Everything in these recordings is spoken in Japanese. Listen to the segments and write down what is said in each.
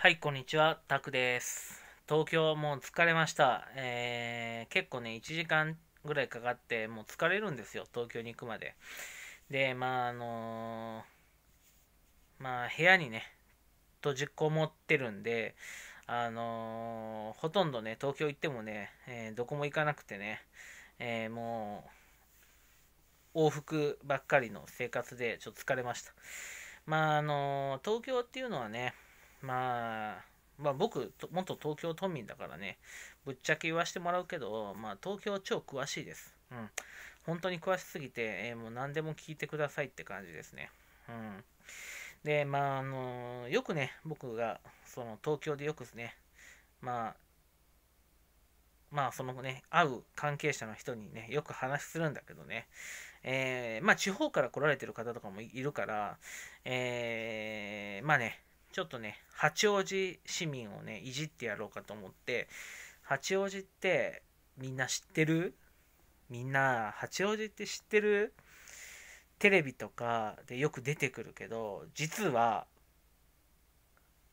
はい、こんにちは、タクです。東京もう疲れました。えー、結構ね、1時間ぐらいかかって、もう疲れるんですよ、東京に行くまで。で、まあ、あのー、まあ、部屋にね、閉じこもってるんで、あのー、ほとんどね、東京行ってもね、えどこも行かなくてね、えもう、往復ばっかりの生活でちょっと疲れました。まあ、あの東京っていうのはね、まあ、まあ僕、元東京都民だからね、ぶっちゃけ言わしてもらうけど、まあ東京超詳しいです。うん。本当に詳しすぎて、えー、もう何でも聞いてくださいって感じですね。うん。で、まあ、あのよくね、僕が、その東京でよくですね、まあ、まあそのね、会う関係者の人にね、よく話するんだけどね、えー、まあ地方から来られてる方とかもいるから、えー、まあね、ちょっとね、八王子市民をね、いじってやろうかと思って、八王子ってみんな知ってるみんな、八王子って知ってるテレビとかでよく出てくるけど、実は、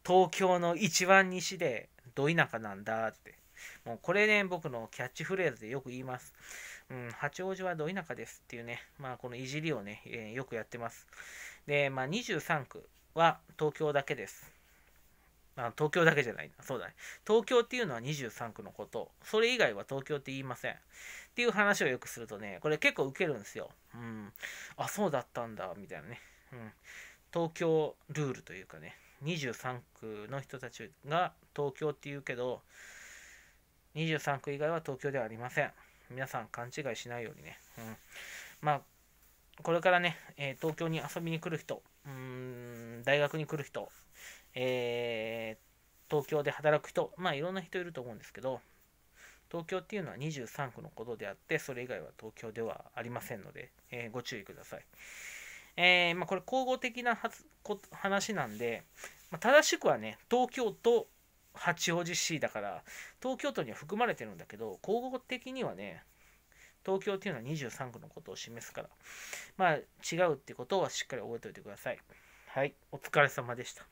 東京の一番西で、ど田舎なんだって。もうこれね、僕のキャッチフレーズでよく言います。うん、八王子はど田舎ですっていうね、まあ、このいじりをね、えー、よくやってます。で、まあ、23区は東京だけです。あ東京だけじゃないな。そうだね。東京っていうのは23区のこと。それ以外は東京って言いません。っていう話をよくするとね、これ結構ウケるんですよ。うん。あ、そうだったんだ、みたいなね。うん。東京ルールというかね、23区の人たちが東京って言うけど、23区以外は東京ではありません。皆さん勘違いしないようにね、うん、まあこれからね、えー、東京に遊びに来る人、うん、大学に来る人、えー、東京で働く人、まあいろんな人いると思うんですけど、東京っていうのは23区のことであって、それ以外は東京ではありませんので、えー、ご注意ください。えーまあ、これ、交互的な話なんで、まあ、正しくはね、東京都八王子市だから東京都には含まれてるんだけど広告的にはね東京っていうのは23区のことを示すからまあ違うってことはしっかり覚えておいてくださいはいお疲れ様でした